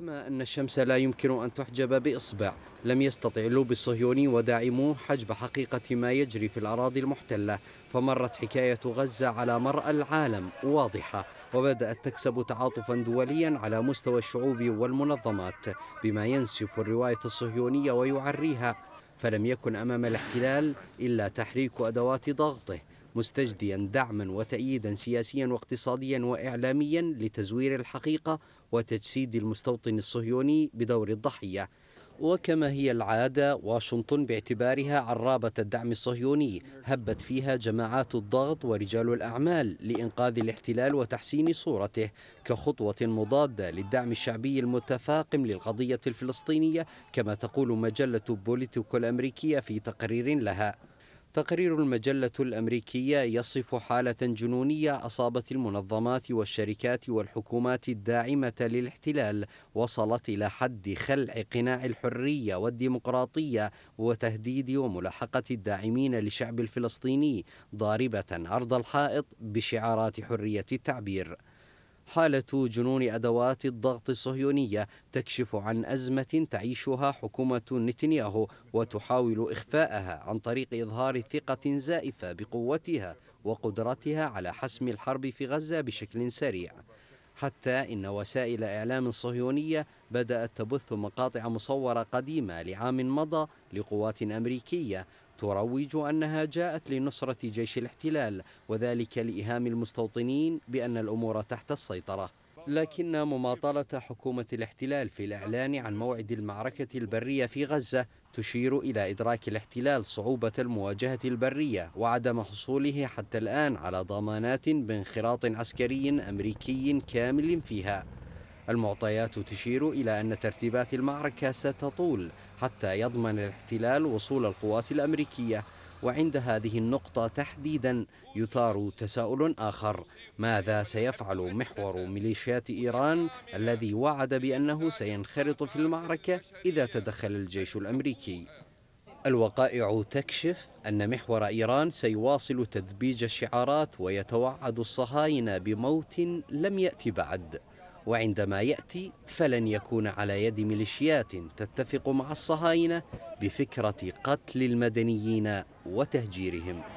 كما أن الشمس لا يمكن أن تحجب بإصبع لم يستطع اللوبي الصهيوني وداعموه حجب حقيقة ما يجري في الأراضي المحتلة فمرت حكاية غزة على مرأى العالم واضحة وبدأت تكسب تعاطفا دوليا على مستوى الشعوب والمنظمات بما ينسف الرواية الصهيونية ويعريها فلم يكن أمام الاحتلال إلا تحريك أدوات ضغطه مستجديا دعما وتأييدا سياسيا واقتصاديا وإعلاميا لتزوير الحقيقة وتجسيد المستوطن الصهيوني بدور الضحية وكما هي العادة واشنطن باعتبارها عرابة الدعم الصهيوني هبت فيها جماعات الضغط ورجال الأعمال لإنقاذ الاحتلال وتحسين صورته كخطوة مضادة للدعم الشعبي المتفاقم للقضية الفلسطينية كما تقول مجلة بوليتيكو الأمريكية في تقرير لها تقرير المجلة الأمريكية يصف حالة جنونية أصابت المنظمات والشركات والحكومات الداعمة للاحتلال وصلت إلى حد خلع قناع الحرية والديمقراطية وتهديد وملاحقة الداعمين للشعب الفلسطيني ضاربة عرض الحائط بشعارات حرية التعبير حالة جنون أدوات الضغط الصهيونية تكشف عن أزمة تعيشها حكومة نتنياهو وتحاول إخفاءها عن طريق إظهار ثقة زائفة بقوتها وقدرتها على حسم الحرب في غزة بشكل سريع حتى إن وسائل إعلام صهيونية بدأت تبث مقاطع مصورة قديمة لعام مضى لقوات أمريكية تروج أنها جاءت لنصرة جيش الاحتلال وذلك لإهام المستوطنين بأن الأمور تحت السيطرة لكن مماطلة حكومة الاحتلال في الإعلان عن موعد المعركة البرية في غزة تشير إلى إدراك الاحتلال صعوبة المواجهة البرية وعدم حصوله حتى الآن على ضمانات بانخراط عسكري أمريكي كامل فيها المعطيات تشير إلى أن ترتيبات المعركة ستطول حتى يضمن الاحتلال وصول القوات الأمريكية وعند هذه النقطة تحديدا يثار تساؤل آخر ماذا سيفعل محور ميليشيات إيران الذي وعد بأنه سينخرط في المعركة إذا تدخل الجيش الأمريكي الوقائع تكشف أن محور إيران سيواصل تدبيج الشعارات ويتوعد الصهاينة بموت لم يأتي بعد وعندما يأتي فلن يكون على يد ميليشيات تتفق مع الصهاينة بفكرة قتل المدنيين وتهجيرهم